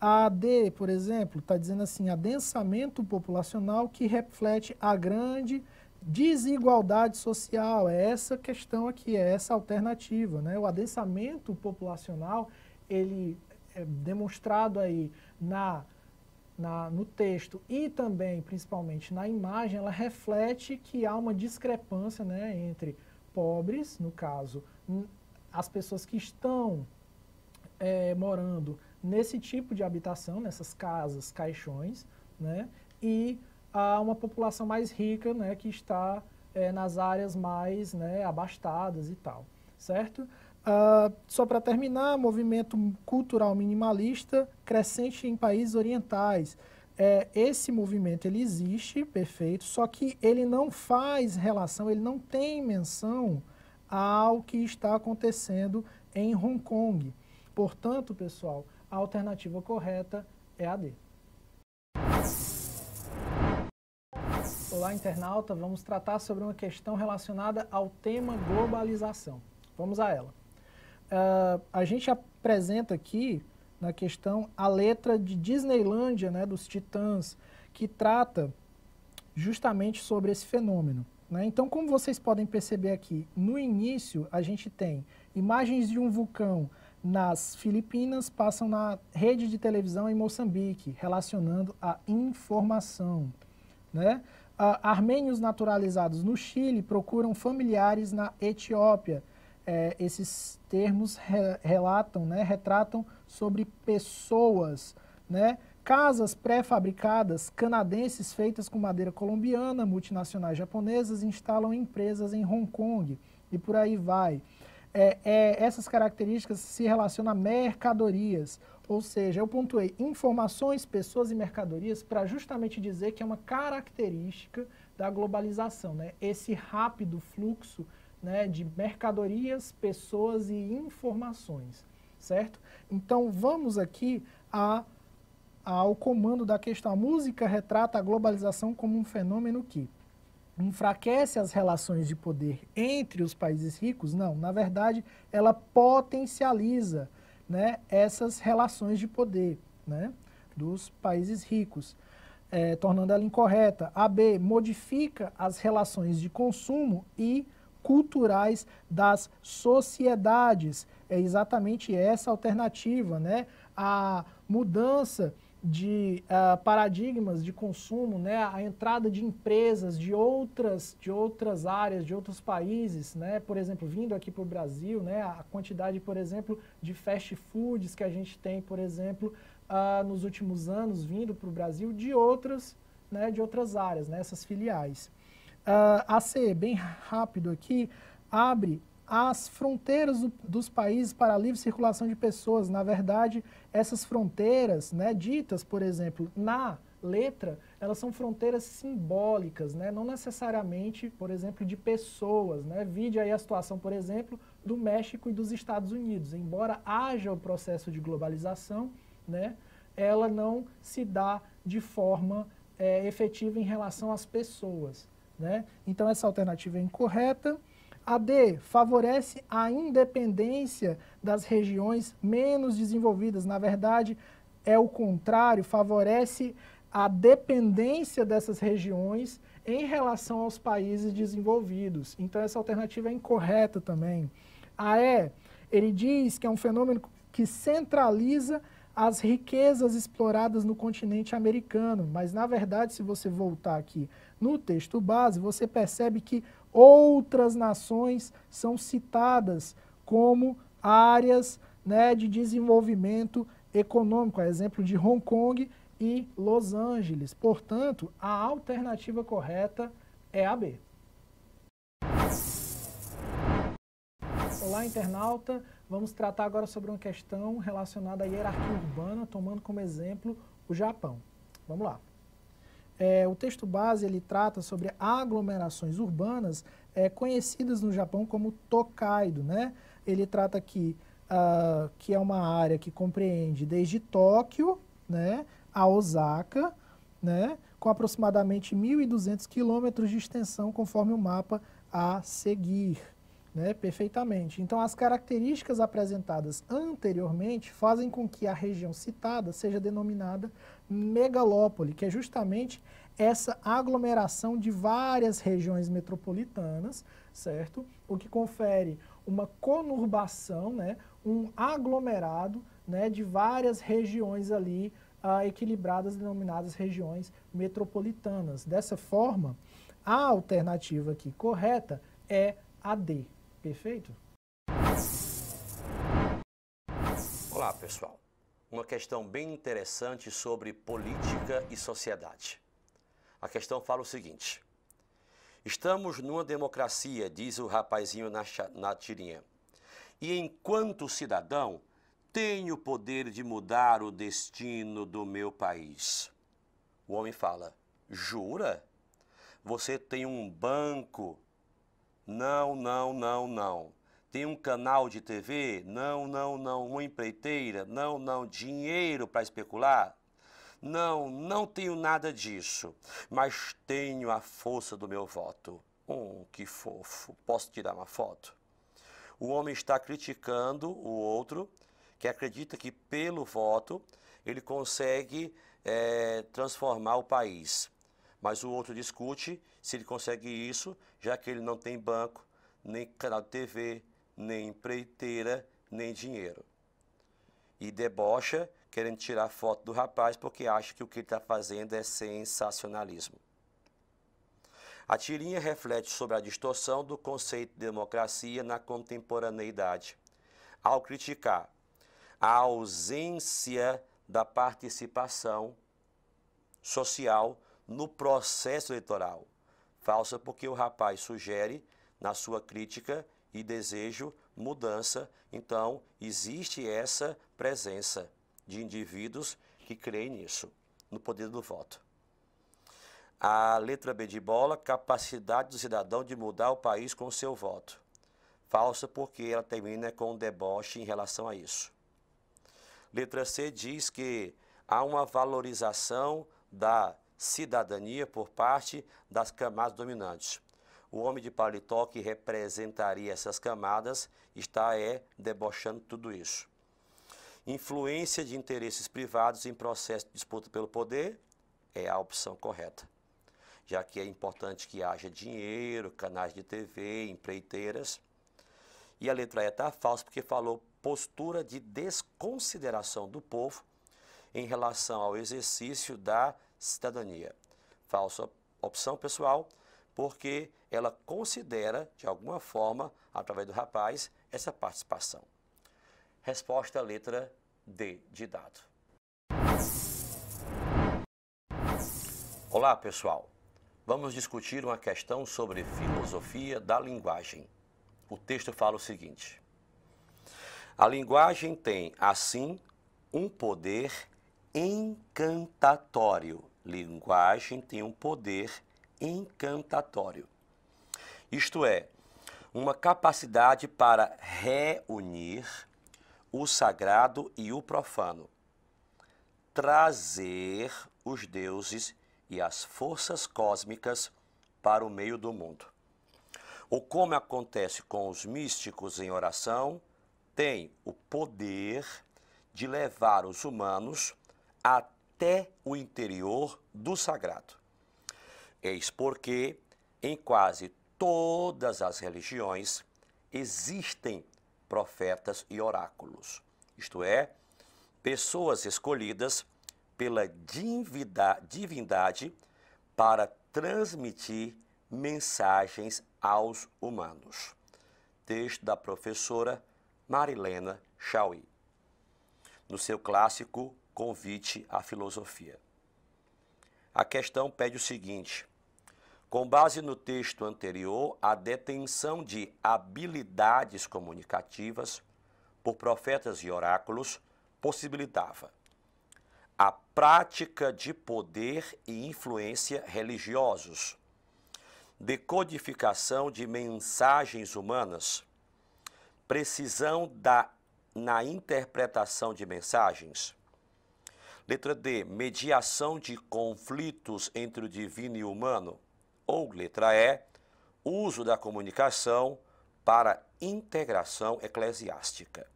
A D, por exemplo, está dizendo assim, adensamento populacional que reflete a grande desigualdade social, é essa questão aqui, é essa alternativa, né? O adensamento populacional, ele é demonstrado aí na na, no texto e também, principalmente, na imagem, ela reflete que há uma discrepância né, entre pobres, no caso, as pessoas que estão é, morando nesse tipo de habitação, nessas casas, caixões, né, e há uma população mais rica, né, que está é, nas áreas mais né, abastadas e tal, certo? Uh, só para terminar, movimento cultural minimalista crescente em países orientais. É, esse movimento ele existe, perfeito, só que ele não faz relação, ele não tem menção ao que está acontecendo em Hong Kong. Portanto, pessoal, a alternativa correta é a D. Olá, internauta. Vamos tratar sobre uma questão relacionada ao tema globalização. Vamos a ela uh, a gente apresenta aqui na questão a letra de Disneylândia, né, dos Titãs, que trata justamente sobre esse fenômeno. Né? Então, como vocês podem perceber aqui, no início a gente tem imagens de um vulcão nas Filipinas, passam na rede de televisão em Moçambique, relacionando a informação. Né? Uh, armênios naturalizados no Chile procuram familiares na Etiópia, é, esses termos re, relatam, né, retratam sobre pessoas, né, casas pré-fabricadas canadenses feitas com madeira colombiana, multinacionais japonesas instalam empresas em Hong Kong e por aí vai. É, é, essas características se relacionam a mercadorias, ou seja, eu pontuei informações, pessoas e mercadorias para justamente dizer que é uma característica da globalização, né? esse rápido fluxo né, de mercadorias, pessoas e informações, certo? Então vamos aqui a, ao comando da questão. A música retrata a globalização como um fenômeno que enfraquece as relações de poder entre os países ricos? Não, na verdade ela potencializa né, essas relações de poder né, dos países ricos. É, tornando ela incorreta. A B modifica as relações de consumo e culturais das sociedades. É exatamente essa alternativa, né? A mudança de uh, paradigmas de consumo, né, a entrada de empresas de outras, de outras áreas, de outros países, né, por exemplo, vindo aqui para o Brasil, né, a quantidade, por exemplo, de fast foods que a gente tem, por exemplo, uh, nos últimos anos vindo para o Brasil de outras, né, de outras áreas, né, essas filiais uh, a CE, bem rápido aqui, abre as fronteiras do, dos países para a livre circulação de pessoas. Na verdade, essas fronteiras, né, ditas, por exemplo, na letra, elas são fronteiras simbólicas, né? não necessariamente, por exemplo, de pessoas. Né? Vide aí a situação, por exemplo, do México e dos Estados Unidos. Embora haja o processo de globalização, né? ela não se dá de forma é, efetiva em relação às pessoas. Né? Então, essa alternativa é incorreta. A D favorece a independência das regiões menos desenvolvidas. Na verdade, é o contrário, favorece a dependência dessas regiões em relação aos países desenvolvidos. Então, essa alternativa é incorreta também. A E, ele diz que é um fenômeno que centraliza as riquezas exploradas no continente americano, mas na verdade, se você voltar aqui no texto base, você percebe que outras nações são citadas como áreas né, de desenvolvimento econômico, a exemplo de Hong Kong e Los Angeles. Portanto, a alternativa correta é a B. Olá, internauta! Vamos tratar agora sobre uma questão relacionada à hierarquia urbana, tomando como exemplo o Japão. Vamos lá. É, o texto base ele trata sobre aglomerações urbanas é, conhecidas no Japão como Tokaido, né? Ele trata aqui uh, ah, que é uma área que compreende desde Tóquio, né, a Osaka, né, com aproximadamente 1.200 quilômetros de extensão, conforme o mapa a seguir né, perfeitamente. Então, as características apresentadas anteriormente fazem com que a região citada seja denominada megalópole, que é justamente essa aglomeração de várias regiões metropolitanas, certo? O que confere uma conurbação, né, um aglomerado né, de várias regiões ali ah, equilibradas, denominadas regiões metropolitanas. Dessa forma, a alternativa aqui correta é a D. Perfeito? Olá, pessoal. Uma questão bem interessante sobre política e sociedade. A questão fala o seguinte: Estamos numa democracia, diz o rapazinho na, na tirinha. E enquanto cidadão, tenho o poder de mudar o destino do meu país. O homem fala: Jura? Você tem um banco não, não, não, não. Tem um canal de TV? Não, não, não. Uma empreiteira? Não, não. Dinheiro para especular? Não, não tenho nada disso, mas tenho a força do meu voto. Hum, que fofo. Posso tirar uma foto? O homem está criticando o outro, que acredita que pelo voto ele consegue é, transformar o país. Mas o outro discute se ele consegue isso, já que ele não tem banco, nem canal de TV, nem empreiteira, nem dinheiro. E debocha, querendo tirar foto do rapaz porque acha que o que ele está fazendo é sensacionalismo. A tirinha reflete sobre a distorção do conceito de democracia na contemporaneidade, ao criticar a ausência da participação social no processo eleitoral. Falsa porque o rapaz sugere, na sua crítica e desejo, mudança. Então, existe essa presença de indivíduos que creem nisso, no poder do voto. A letra B de bola, capacidade do cidadão de mudar o país com seu voto. Falsa porque ela termina com um deboche em relação a isso. Letra C diz que há uma valorização da cidadania por parte das camadas dominantes. O homem de paletó que representaria essas camadas está é debochando tudo isso. Influência de interesses privados em processo de disputa pelo poder é a opção correta, já que é importante que haja dinheiro, canais de TV, empreiteiras. E a letra E está falsa porque falou postura de desconsideração do povo em relação ao exercício da cidadania. Falsa opção, pessoal, porque ela considera, de alguma forma, através do rapaz, essa participação. Resposta letra D de dado. Olá, pessoal. Vamos discutir uma questão sobre filosofia da linguagem. O texto fala o seguinte: A linguagem tem, assim, um poder encantatório Linguagem tem um poder encantatório. Isto é, uma capacidade para reunir o sagrado e o profano, trazer os deuses e as forças cósmicas para o meio do mundo. Ou como acontece com os místicos em oração, tem o poder de levar os humanos até até o interior do sagrado. Eis porque, em quase todas as religiões, existem profetas e oráculos, isto é, pessoas escolhidas pela divindade para transmitir mensagens aos humanos. Texto da professora Marilena Chauí. No seu clássico convite à filosofia. A questão pede o seguinte: com base no texto anterior, a detenção de habilidades comunicativas por profetas e oráculos possibilitava a prática de poder e influência religiosos, decodificação de mensagens humanas, precisão da, na interpretação de mensagens, Letra D, mediação de conflitos entre o divino e o humano. Ou letra E, uso da comunicação para integração eclesiástica.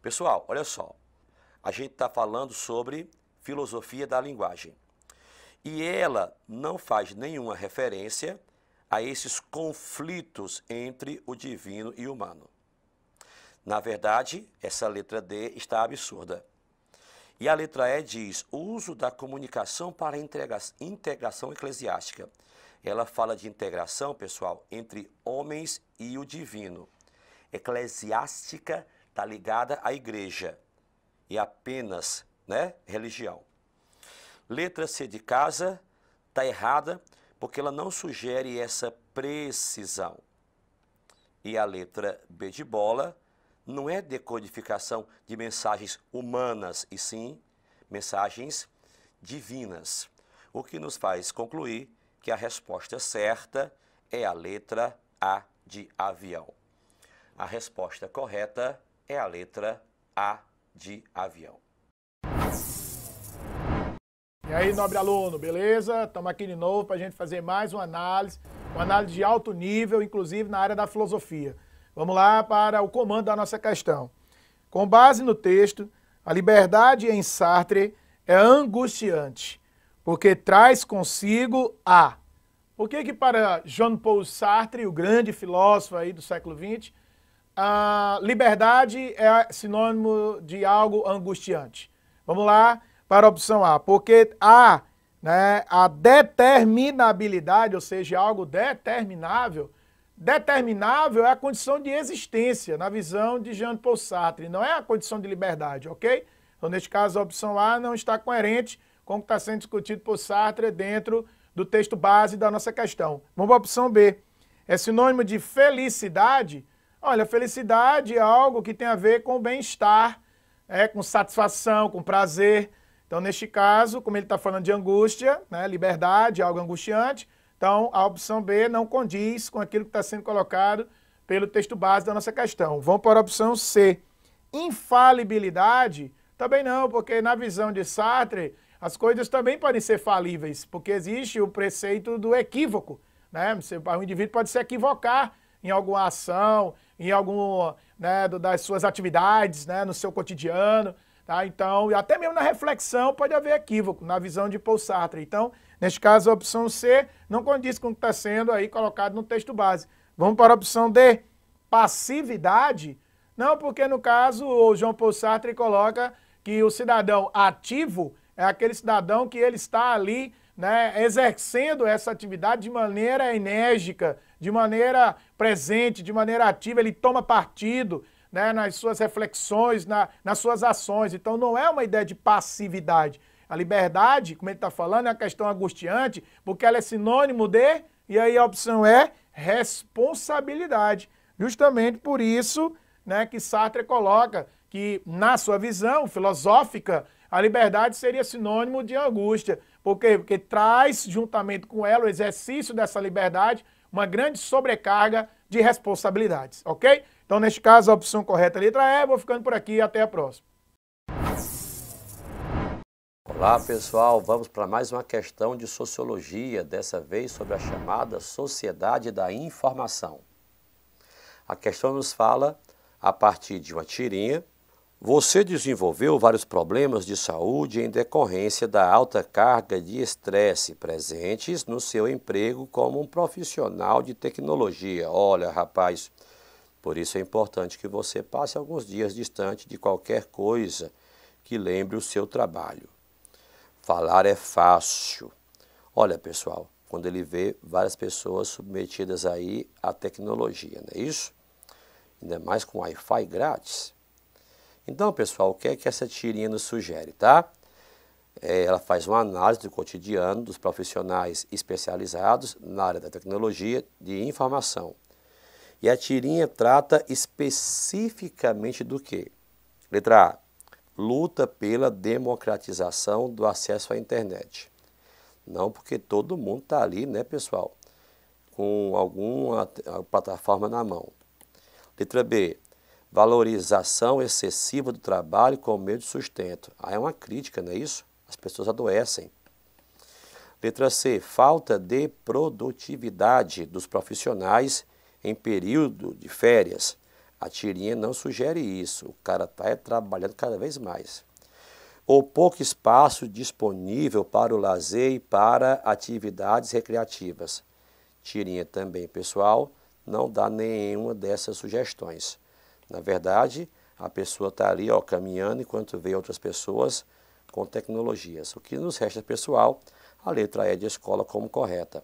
Pessoal, olha só. A gente está falando sobre filosofia da linguagem. E ela não faz nenhuma referência a esses conflitos entre o divino e o humano. Na verdade, essa letra D está absurda. E a letra E diz: uso da comunicação para integração eclesiástica. Ela fala de integração, pessoal, entre homens e o divino. Eclesiástica está ligada à igreja e apenas né, religião. Letra C de casa está errada porque ela não sugere essa precisão. E a letra B de bola não é decodificação de mensagens humanas, e sim mensagens divinas. O que nos faz concluir que a resposta certa é a letra A de avião. A resposta correta é a letra A de avião. E aí, nobre aluno, beleza? Estamos aqui de novo para a gente fazer mais uma análise, uma análise de alto nível, inclusive na área da filosofia. Vamos lá para o comando da nossa questão. Com base no texto, a liberdade em Sartre é angustiante, porque traz consigo a. Por que, que para Jean-Paul Sartre, o grande filósofo aí do século XX, a liberdade é sinônimo de algo angustiante? Vamos lá para a opção A, porque a, né, a determinabilidade, ou seja, algo determinável, Determinável é a condição de existência, na visão de Jean-Paul Sartre, não é a condição de liberdade, ok? Então, neste caso, a opção A não está coerente com o que está sendo discutido por Sartre dentro do texto base da nossa questão. Vamos para a opção B. É sinônimo de felicidade? Olha, felicidade é algo que tem a ver com bem-estar, é, com satisfação, com prazer. Então, neste caso, como ele está falando de angústia, né, liberdade, algo angustiante, então, a opção B não condiz com aquilo que está sendo colocado pelo texto base da nossa questão. Vamos para a opção C. Infalibilidade? Também não, porque na visão de Sartre, as coisas também podem ser falíveis, porque existe o preceito do equívoco. Né? O indivíduo pode se equivocar em alguma ação, em alguma né, das suas atividades, né, no seu cotidiano. Tá? Então, até mesmo na reflexão pode haver equívoco, na visão de Paul Sartre. Então, Neste caso, a opção C não condiz com o que está sendo aí colocado no texto base. Vamos para a opção D, passividade? Não, porque no caso o João Paul Sartre coloca que o cidadão ativo é aquele cidadão que ele está ali né, exercendo essa atividade de maneira enérgica, de maneira presente, de maneira ativa, ele toma partido né, nas suas reflexões, na, nas suas ações. Então não é uma ideia de passividade. A liberdade, como ele está falando, é uma questão angustiante, porque ela é sinônimo de, e aí a opção é responsabilidade. Justamente por isso né, que Sartre coloca que, na sua visão filosófica, a liberdade seria sinônimo de angústia. Por quê? Porque traz, juntamente com ela, o exercício dessa liberdade, uma grande sobrecarga de responsabilidades, ok? Então, neste caso, a opção correta é a letra E. Vou ficando por aqui e até a próxima. Olá pessoal, vamos para mais uma questão de sociologia, dessa vez sobre a chamada sociedade da informação. A questão nos fala, a partir de uma tirinha, você desenvolveu vários problemas de saúde em decorrência da alta carga de estresse presentes no seu emprego como um profissional de tecnologia. Olha, rapaz, por isso é importante que você passe alguns dias distante de qualquer coisa que lembre o seu trabalho. Falar é fácil. Olha, pessoal, quando ele vê várias pessoas submetidas aí à tecnologia, não é isso? Ainda mais com Wi-Fi grátis. Então, pessoal, o que é que essa tirinha nos sugere, tá? É, ela faz uma análise do cotidiano dos profissionais especializados na área da tecnologia de informação. E a tirinha trata especificamente do quê? Letra A, luta pela democratização do acesso à internet. Não porque todo mundo está ali, né, pessoal, com alguma plataforma na mão. Letra B. Valorização excessiva do trabalho como meio de sustento. Ah, é uma crítica, não é isso? As pessoas adoecem. Letra C. Falta de produtividade dos profissionais em período de férias. A tirinha não sugere isso. O cara está é trabalhando cada vez mais. O pouco espaço disponível para o lazer e para atividades recreativas. Tirinha também, pessoal, não dá nenhuma dessas sugestões. Na verdade, a pessoa está ali ó, caminhando enquanto vê outras pessoas com tecnologias. O que nos resta, pessoal, a letra E de escola como correta.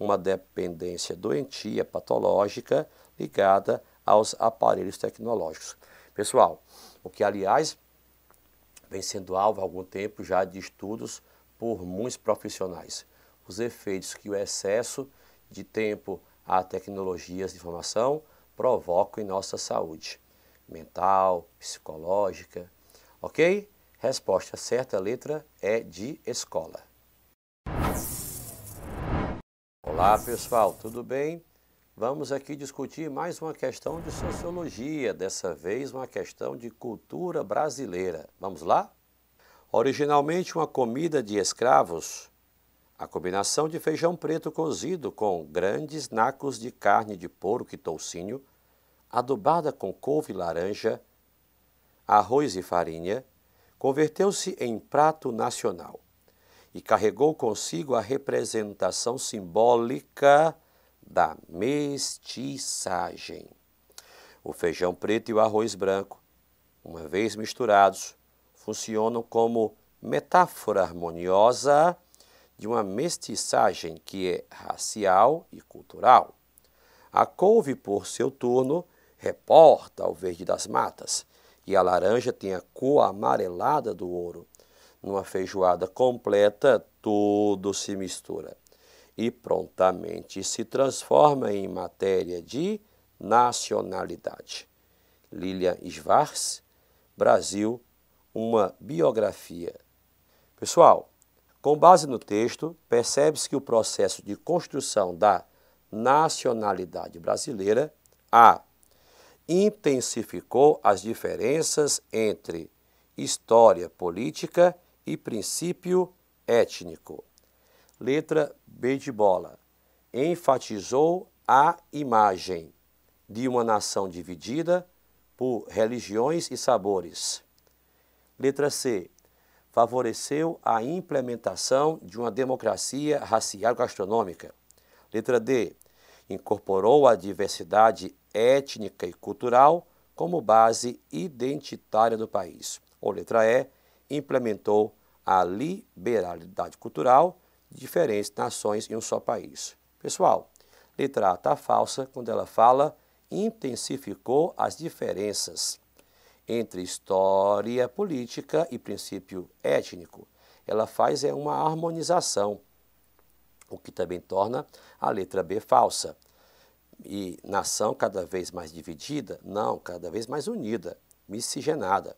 Uma dependência doentia, patológica, ligada aos aparelhos tecnológicos. Pessoal, o que aliás vem sendo alvo há algum tempo já de estudos por muitos profissionais, os efeitos que o excesso de tempo a tecnologias de informação provocam em nossa saúde mental, psicológica, ok? Resposta certa, letra é de escola. Olá pessoal, tudo bem? Vamos aqui discutir mais uma questão de sociologia, dessa vez uma questão de cultura brasileira. Vamos lá? Originalmente uma comida de escravos, a combinação de feijão preto cozido com grandes nacos de carne de porco e toucinho, adubada com couve laranja, arroz e farinha, converteu-se em prato nacional e carregou consigo a representação simbólica da mestiçagem. O feijão preto e o arroz branco, uma vez misturados, funcionam como metáfora harmoniosa de uma mestiçagem que é racial e cultural. A couve, por seu turno, reporta ao verde das matas e a laranja tem a cor amarelada do ouro. Numa feijoada completa, tudo se mistura e prontamente se transforma em matéria de nacionalidade. Lilian Schwarz, Brasil, uma biografia. Pessoal, com base no texto, percebe-se que o processo de construção da nacionalidade brasileira a intensificou as diferenças entre história política e princípio étnico letra B de bola, enfatizou a imagem de uma nação dividida por religiões e sabores. Letra C. Favoreceu a implementação de uma democracia racial gastronômica. Letra D. Incorporou a diversidade étnica e cultural como base identitária do país. Ou letra E. Implementou a liberalidade cultural diferentes nações em um só país. Pessoal, letra A está falsa quando ela fala intensificou as diferenças entre história política e princípio étnico. Ela faz é uma harmonização, o que também torna a letra B falsa. E nação cada vez mais dividida? Não, cada vez mais unida, miscigenada.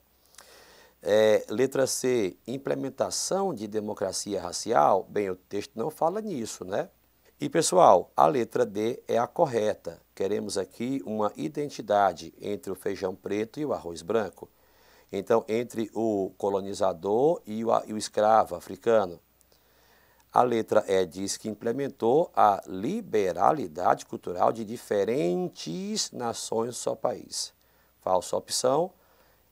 É, letra C, implementação de democracia racial. Bem, o texto não fala nisso, né? E pessoal, a letra D é a correta. Queremos aqui uma identidade entre o feijão preto e o arroz branco. Então, entre o colonizador e o, e o escravo africano. A letra E diz que implementou a liberalidade cultural de diferentes nações do seu país. Falsa opção,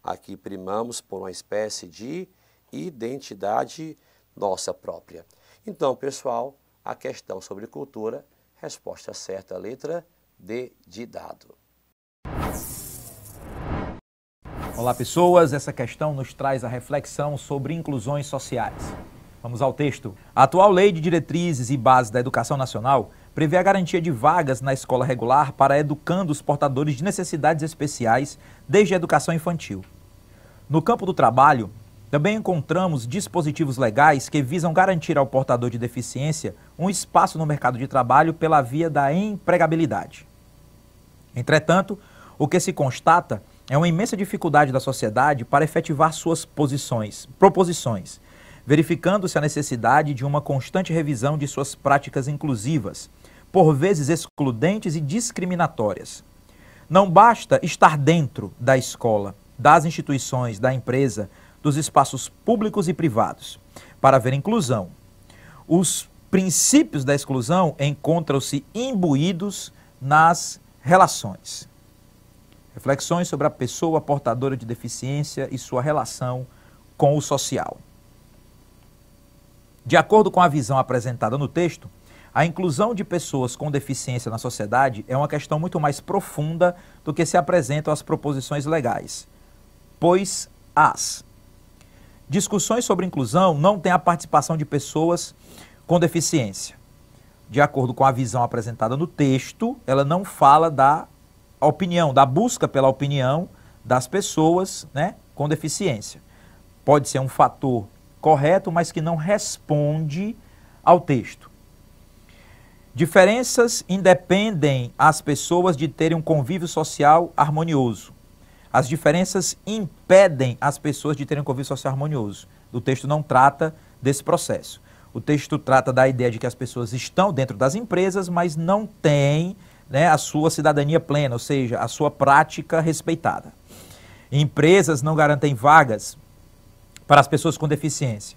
Aqui primamos por uma espécie de identidade nossa própria. Então, pessoal, a questão sobre cultura, resposta certa, letra D de dado. Olá, pessoas. Essa questão nos traz a reflexão sobre inclusões sociais. Vamos ao texto. A atual Lei de Diretrizes e Bases da Educação Nacional prevê a garantia de vagas na escola regular para educando os portadores de necessidades especiais desde a educação infantil. No campo do trabalho, também encontramos dispositivos legais que visam garantir ao portador de deficiência um espaço no mercado de trabalho pela via da empregabilidade. Entretanto, o que se constata é uma imensa dificuldade da sociedade para efetivar suas posições, proposições, verificando-se a necessidade de uma constante revisão de suas práticas inclusivas, por vezes excludentes e discriminatórias. Não basta estar dentro da escola, das instituições, da empresa, dos espaços públicos e privados para haver inclusão. Os princípios da exclusão encontram-se imbuídos nas relações. Reflexões sobre a pessoa portadora de deficiência e sua relação com o social. De acordo com a visão apresentada no texto, a inclusão de pessoas com deficiência na sociedade é uma questão muito mais profunda do que se apresentam as proposições legais, pois as discussões sobre inclusão não têm a participação de pessoas com deficiência. De acordo com a visão apresentada no texto, ela não fala da opinião, da busca pela opinião das pessoas né, com deficiência. Pode ser um fator correto, mas que não responde ao texto. Diferenças independem as pessoas de terem um convívio social harmonioso. As diferenças impedem as pessoas de terem um convívio social harmonioso. O texto não trata desse processo. O texto trata da ideia de que as pessoas estão dentro das empresas, mas não têm né, a sua cidadania plena, ou seja, a sua prática respeitada. Empresas não garantem vagas para as pessoas com deficiência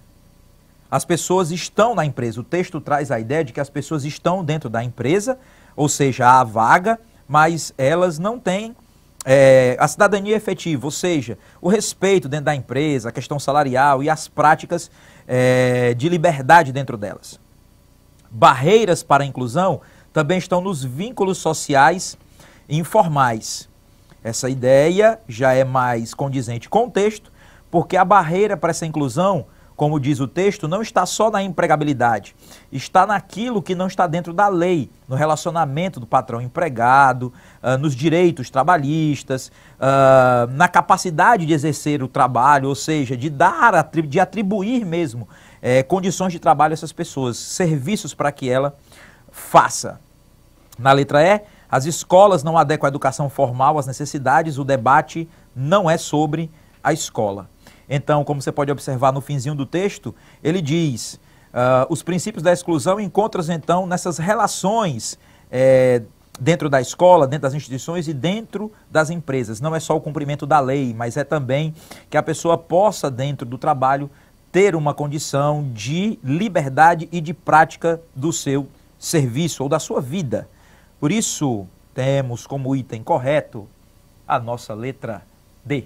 as pessoas estão na empresa. O texto traz a ideia de que as pessoas estão dentro da empresa, ou seja, há vaga, mas elas não têm é, a cidadania efetiva, ou seja, o respeito dentro da empresa, a questão salarial e as práticas é, de liberdade dentro delas. Barreiras para a inclusão também estão nos vínculos sociais informais. Essa ideia já é mais condizente com o texto, porque a barreira para essa inclusão como diz o texto, não está só na empregabilidade, está naquilo que não está dentro da lei, no relacionamento do patrão-empregado, ah, nos direitos trabalhistas, ah, na capacidade de exercer o trabalho, ou seja, de dar, de atribuir mesmo eh, condições de trabalho a essas pessoas, serviços para que ela faça. Na letra E, as escolas não adequam a educação formal às necessidades, o debate não é sobre a escola. Então, como você pode observar no finzinho do texto, ele diz: uh, os princípios da exclusão encontram-se então nessas relações é, dentro da escola, dentro das instituições e dentro das empresas. Não é só o cumprimento da lei, mas é também que a pessoa possa, dentro do trabalho, ter uma condição de liberdade e de prática do seu serviço ou da sua vida. Por isso, temos como item correto a nossa letra D.